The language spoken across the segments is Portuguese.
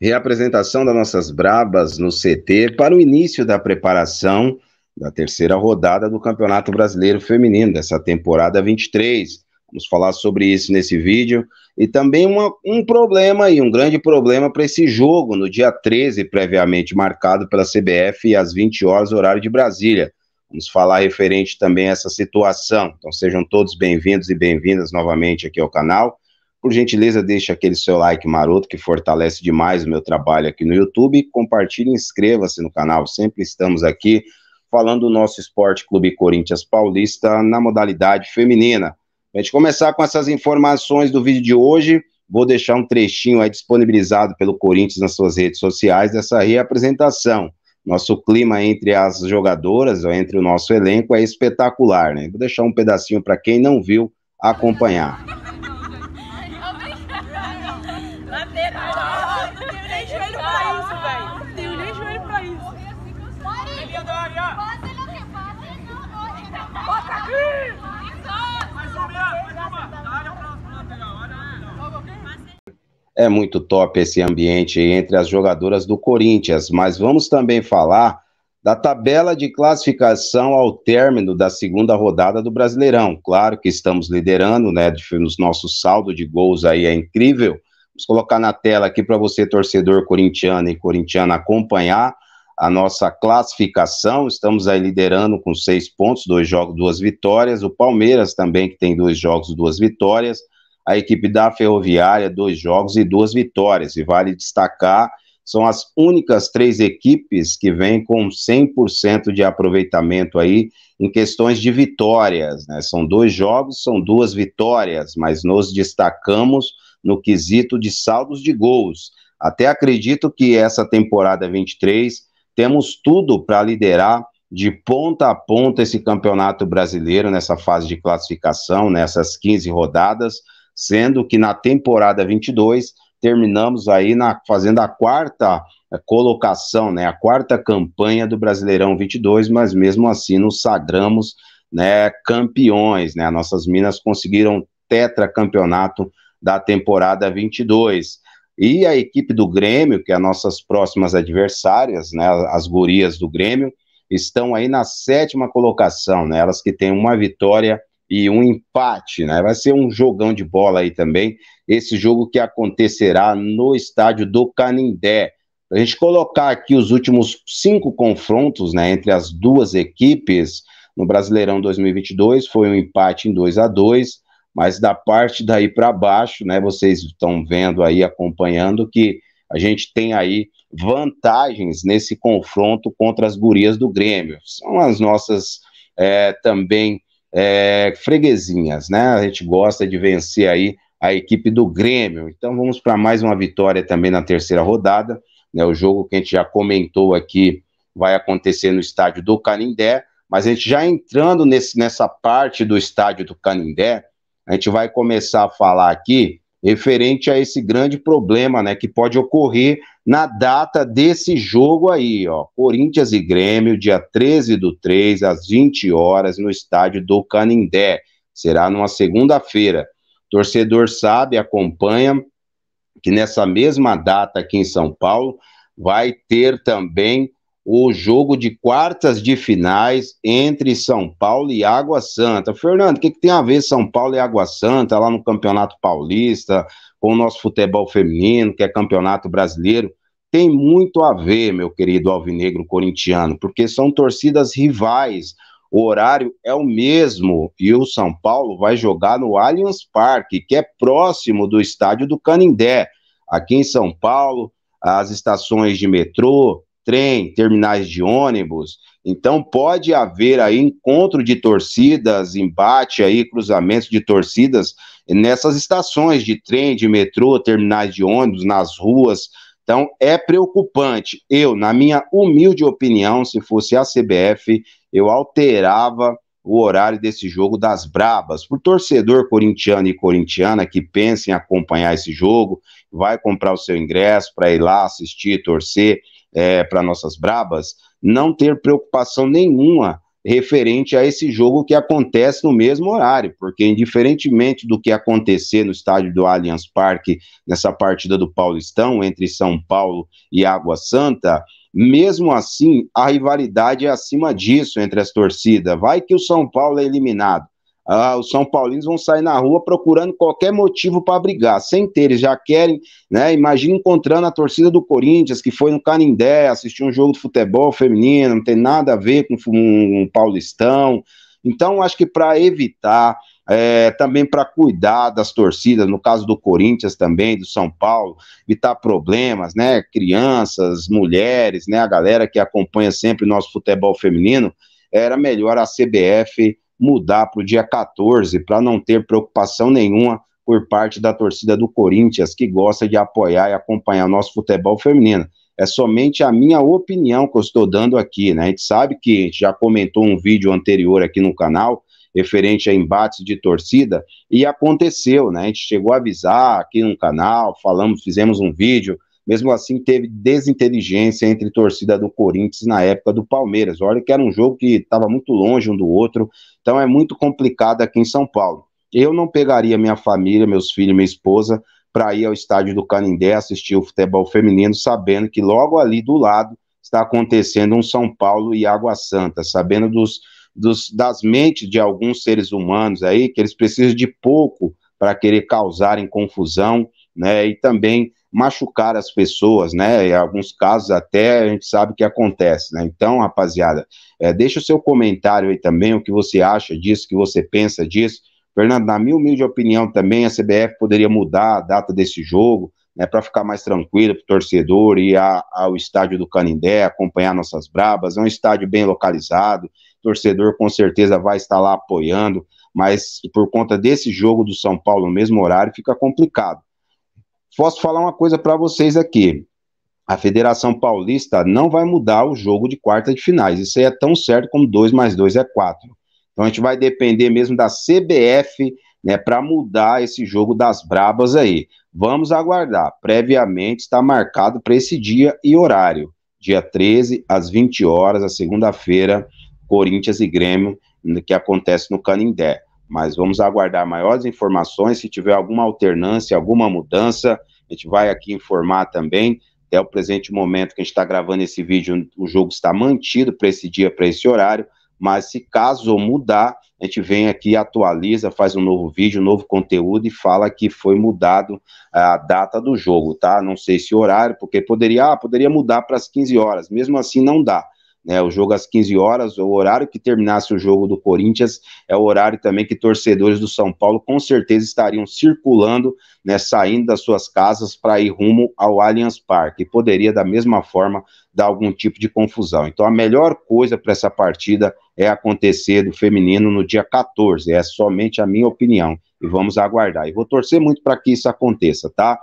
Reapresentação das nossas brabas no CT para o início da preparação da terceira rodada do Campeonato Brasileiro Feminino, dessa temporada 23. Vamos falar sobre isso nesse vídeo. E também uma, um problema e um grande problema para esse jogo no dia 13, previamente marcado pela CBF às 20 horas, horário de Brasília. Vamos falar referente também a essa situação. Então sejam todos bem-vindos e bem-vindas novamente aqui ao canal. Por gentileza, deixe aquele seu like maroto que fortalece demais o meu trabalho aqui no YouTube. Compartilhe, inscreva-se no canal. Sempre estamos aqui falando do nosso Esporte Clube Corinthians Paulista na modalidade feminina. A gente começar com essas informações do vídeo de hoje. Vou deixar um trechinho aí disponibilizado pelo Corinthians nas suas redes sociais dessa reapresentação. Nosso clima entre as jogadoras, ou entre o nosso elenco, é espetacular, né? Vou deixar um pedacinho para quem não viu acompanhar. É muito top esse ambiente entre as jogadoras do Corinthians, mas vamos também falar da tabela de classificação ao término da segunda rodada do Brasileirão. Claro que estamos liderando, né? O nosso saldo de gols aí é incrível. Vamos colocar na tela aqui para você, torcedor corintiano e corintiana, acompanhar a nossa classificação. Estamos aí liderando com seis pontos, dois jogos, duas vitórias. O Palmeiras também, que tem dois jogos, duas vitórias a equipe da Ferroviária, dois jogos e duas vitórias. E vale destacar, são as únicas três equipes que vêm com 100% de aproveitamento aí em questões de vitórias. Né? São dois jogos, são duas vitórias, mas nos destacamos no quesito de saldos de gols. Até acredito que essa temporada 23 temos tudo para liderar de ponta a ponta esse campeonato brasileiro nessa fase de classificação, nessas 15 rodadas sendo que na temporada 22 terminamos aí na, fazendo a quarta é, colocação, né, a quarta campanha do Brasileirão 22, mas mesmo assim nos sagramos né, campeões, né, nossas Minas conseguiram tetracampeonato da temporada 22. E a equipe do Grêmio, que é nossas próximas adversárias, né, as gurias do Grêmio, estão aí na sétima colocação, né, elas que têm uma vitória e um empate, né? Vai ser um jogão de bola aí também, esse jogo que acontecerá no estádio do Canindé. A gente colocar aqui os últimos cinco confrontos, né, entre as duas equipes no Brasileirão 2022, foi um empate em 2 a 2 mas da parte daí para baixo, né, vocês estão vendo aí, acompanhando que a gente tem aí vantagens nesse confronto contra as gurias do Grêmio. São as nossas é, também é, freguesinhas, né? A gente gosta de vencer aí a equipe do Grêmio. Então vamos para mais uma vitória também na terceira rodada. Né? O jogo que a gente já comentou aqui vai acontecer no estádio do Canindé, mas a gente já entrando nesse, nessa parte do estádio do Canindé, a gente vai começar a falar aqui referente a esse grande problema, né, que pode ocorrer na data desse jogo aí, ó, Corinthians e Grêmio, dia 13 do 3, às 20 horas, no estádio do Canindé, será numa segunda-feira, torcedor sabe, acompanha, que nessa mesma data aqui em São Paulo, vai ter também o jogo de quartas de finais entre São Paulo e Água Santa. Fernando, o que, que, tem a ver São Paulo e Água Santa lá no Campeonato Paulista, com o nosso futebol feminino, que é campeonato brasileiro? Tem muito a ver, meu querido Alvinegro corintiano, porque são torcidas rivais. O horário é o mesmo e o São Paulo vai jogar no Allianz Parque, que é próximo do estádio do Canindé. Aqui em São Paulo, as estações de metrô, trem, terminais de ônibus. Então pode haver aí encontro de torcidas, embate aí, cruzamentos de torcidas nessas estações de trem, de metrô, terminais de ônibus, nas ruas. Então é preocupante. Eu, na minha humilde opinião, se fosse a CBF, eu alterava o horário desse jogo das brabas. Para o torcedor corintiano e corintiana que pensa em acompanhar esse jogo, vai comprar o seu ingresso para ir lá assistir, torcer é, para nossas brabas, não ter preocupação nenhuma referente a esse jogo que acontece no mesmo horário, porque indiferentemente do que acontecer no estádio do Allianz Parque nessa partida do Paulistão entre São Paulo e Água Santa, mesmo assim a rivalidade é acima disso entre as torcidas. Vai que o São Paulo é eliminado ah, os São Paulinos vão sair na rua procurando qualquer motivo para brigar, sem ter, eles já querem, né? Imagina encontrando a torcida do Corinthians, que foi no Canindé assistir um jogo de futebol feminino, não tem nada a ver com um, um paulistão. Então, acho que para evitar, é, também para cuidar das torcidas, no caso do Corinthians também, do São Paulo, evitar problemas, né? Crianças, mulheres, né? A galera que acompanha sempre o nosso futebol feminino, era melhor a CBF mudar para o dia 14, para não ter preocupação nenhuma por parte da torcida do Corinthians, que gosta de apoiar e acompanhar nosso futebol feminino. É somente a minha opinião que eu estou dando aqui, né? A gente sabe que a gente já comentou um vídeo anterior aqui no canal referente a embates de torcida e aconteceu, né? A gente chegou a avisar aqui no canal, falamos, fizemos um vídeo mesmo assim, teve desinteligência entre torcida do Corinthians na época do Palmeiras. Olha que era um jogo que estava muito longe um do outro, então é muito complicado aqui em São Paulo. Eu não pegaria minha família, meus filhos, minha esposa, para ir ao estádio do Canindé assistir o futebol feminino, sabendo que logo ali do lado está acontecendo um São Paulo e Água Santa, sabendo dos, dos, das mentes de alguns seres humanos aí, que eles precisam de pouco para querer causarem confusão, né? E também machucar as pessoas, né? Em alguns casos até a gente sabe que acontece, né? Então, rapaziada, é, deixa o seu comentário aí também, o que você acha disso, o que você pensa disso. Fernando, na minha humilde opinião também, a CBF poderia mudar a data desse jogo, né, para ficar mais tranquilo para o torcedor ir a, ao estádio do Canindé, acompanhar nossas brabas. É um estádio bem localizado, o torcedor com certeza vai estar lá apoiando, mas por conta desse jogo do São Paulo no mesmo horário fica complicado. Posso falar uma coisa para vocês aqui. A Federação Paulista não vai mudar o jogo de quarta de finais. Isso aí é tão certo como 2 mais 2 é 4. Então a gente vai depender mesmo da CBF né, para mudar esse jogo das brabas aí. Vamos aguardar. Previamente está marcado para esse dia e horário. Dia 13, às 20 horas, a segunda-feira, Corinthians e Grêmio, que acontece no Canindé. Mas vamos aguardar maiores informações. Se tiver alguma alternância, alguma mudança, a gente vai aqui informar também. Até o presente momento que a gente está gravando esse vídeo, o jogo está mantido para esse dia, para esse horário. Mas se caso mudar, a gente vem aqui, atualiza, faz um novo vídeo, um novo conteúdo e fala que foi mudado a data do jogo, tá? Não sei se horário, porque poderia, ah, poderia mudar para as 15 horas. Mesmo assim, não dá. Né, o jogo às 15 horas, o horário que terminasse o jogo do Corinthians é o horário também que torcedores do São Paulo com certeza estariam circulando, né, saindo das suas casas para ir rumo ao Allianz Parque. E poderia, da mesma forma, dar algum tipo de confusão. Então, a melhor coisa para essa partida é acontecer do feminino no dia 14. É somente a minha opinião. E vamos aguardar. E vou torcer muito para que isso aconteça, tá?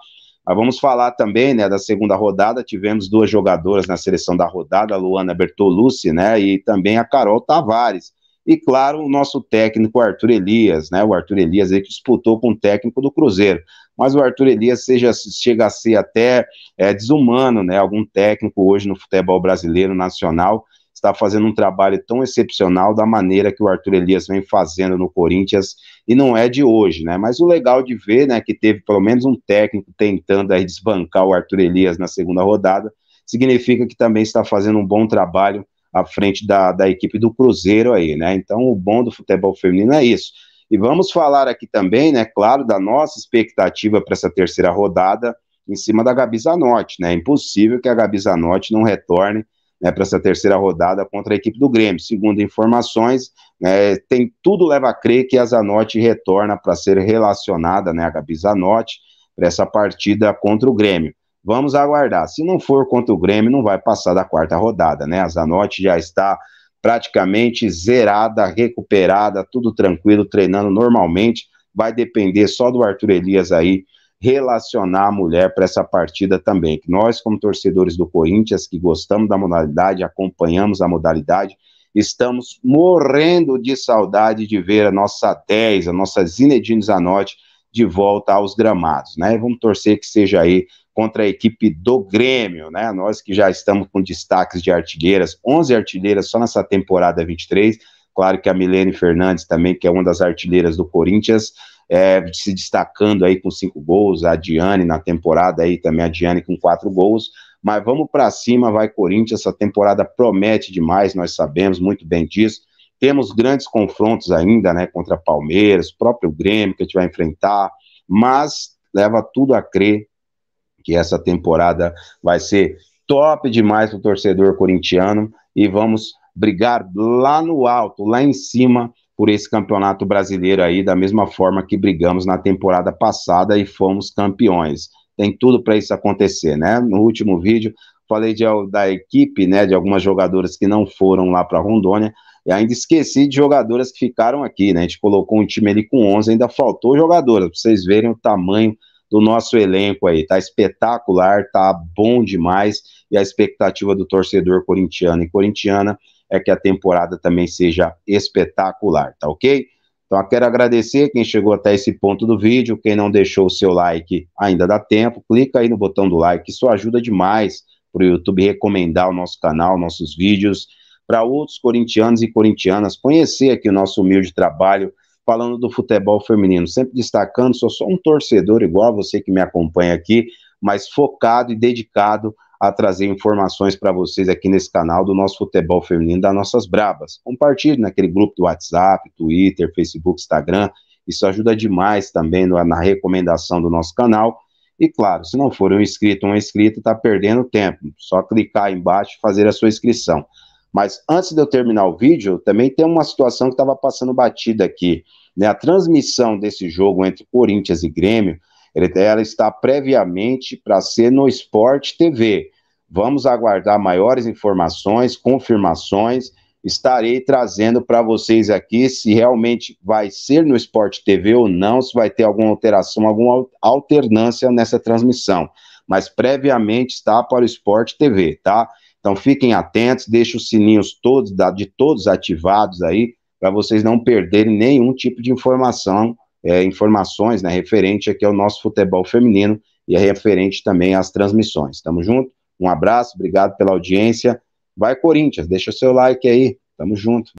Mas ah, vamos falar também, né, da segunda rodada, tivemos duas jogadoras na seleção da rodada, a Luana Bertolucci, né, e também a Carol Tavares. E claro, o nosso técnico Arthur Elias, né, o Arthur Elias ele que disputou com o técnico do Cruzeiro. Mas o Arthur Elias seja, chega a ser até é, desumano, né, algum técnico hoje no futebol brasileiro nacional está fazendo um trabalho tão excepcional da maneira que o Arthur Elias vem fazendo no Corinthians, e não é de hoje, né? Mas o legal de ver, né, que teve pelo menos um técnico tentando aí desbancar o Arthur Elias na segunda rodada, significa que também está fazendo um bom trabalho à frente da, da equipe do Cruzeiro aí, né? Então, o bom do futebol feminino é isso. E vamos falar aqui também, né, claro, da nossa expectativa para essa terceira rodada em cima da Gabi Zanotti, né? É impossível que a Gabi Zanotti não retorne né, para essa terceira rodada contra a equipe do Grêmio. Segundo informações, né, tem tudo leva a crer que a Zanotti retorna para ser relacionada, né, a Gabi Zanotti, para essa partida contra o Grêmio. Vamos aguardar. Se não for contra o Grêmio, não vai passar da quarta rodada, né? A Zanotti já está praticamente zerada, recuperada, tudo tranquilo, treinando normalmente. Vai depender só do Arthur Elias aí relacionar a mulher para essa partida também. Que nós, como torcedores do Corinthians, que gostamos da modalidade, acompanhamos a modalidade, estamos morrendo de saudade de ver a nossa 10, a nossa Zinedine Zanotti de volta aos gramados, né? Vamos torcer que seja aí contra a equipe do Grêmio, né? Nós que já estamos com destaques de artilheiras, 11 artilheiras só nessa temporada 23. Claro que a Milene Fernandes também, que é uma das artilheiras do Corinthians, é, se destacando aí com cinco gols, a Diane na temporada aí também, a Diane com quatro gols, mas vamos para cima, vai Corinthians, essa temporada promete demais, nós sabemos muito bem disso, temos grandes confrontos ainda, né, contra Palmeiras, próprio Grêmio que a gente vai enfrentar, mas leva tudo a crer que essa temporada vai ser top demais para o torcedor corintiano e vamos brigar lá no alto, lá em cima, por esse campeonato brasileiro aí, da mesma forma que brigamos na temporada passada e fomos campeões. Tem tudo para isso acontecer, né? No último vídeo, falei de, da equipe, né, de algumas jogadoras que não foram lá para Rondônia, e ainda esqueci de jogadoras que ficaram aqui, né? A gente colocou um time ali com 11, ainda faltou jogadoras, para vocês verem o tamanho do nosso elenco aí. Tá espetacular, tá bom demais, e a expectativa do torcedor corintiano e corintiana é que a temporada também seja espetacular, tá ok? Então, eu quero agradecer quem chegou até esse ponto do vídeo, quem não deixou o seu like ainda dá tempo, clica aí no botão do like, isso ajuda demais para o YouTube recomendar o nosso canal, nossos vídeos, para outros corintianos e corintianas conhecer aqui o nosso humilde trabalho, falando do futebol feminino, sempre destacando, sou só um torcedor igual a você que me acompanha aqui, mas focado e dedicado a trazer informações para vocês aqui nesse canal do nosso futebol feminino, das nossas brabas. Compartilhe naquele grupo do WhatsApp, Twitter, Facebook, Instagram. Isso ajuda demais também na recomendação do nosso canal. E claro, se não for um inscrito ou inscrito está perdendo tempo. Só clicar aí embaixo e fazer a sua inscrição. Mas antes de eu terminar o vídeo, também tem uma situação que estava passando batida aqui. Né? A transmissão desse jogo entre Corinthians e Grêmio ela está previamente para ser no Esporte TV. Vamos aguardar maiores informações, confirmações. Estarei trazendo para vocês aqui se realmente vai ser no Esporte TV ou não, se vai ter alguma alteração, alguma alternância nessa transmissão. Mas previamente está para o Esporte TV, tá? Então fiquem atentos, deixem os sininhos todos de todos ativados aí para vocês não perderem nenhum tipo de informação é, informações né, referente aqui ao nosso futebol feminino e é referente também às transmissões. Tamo junto, um abraço, obrigado pela audiência. Vai Corinthians, deixa o seu like aí, tamo junto.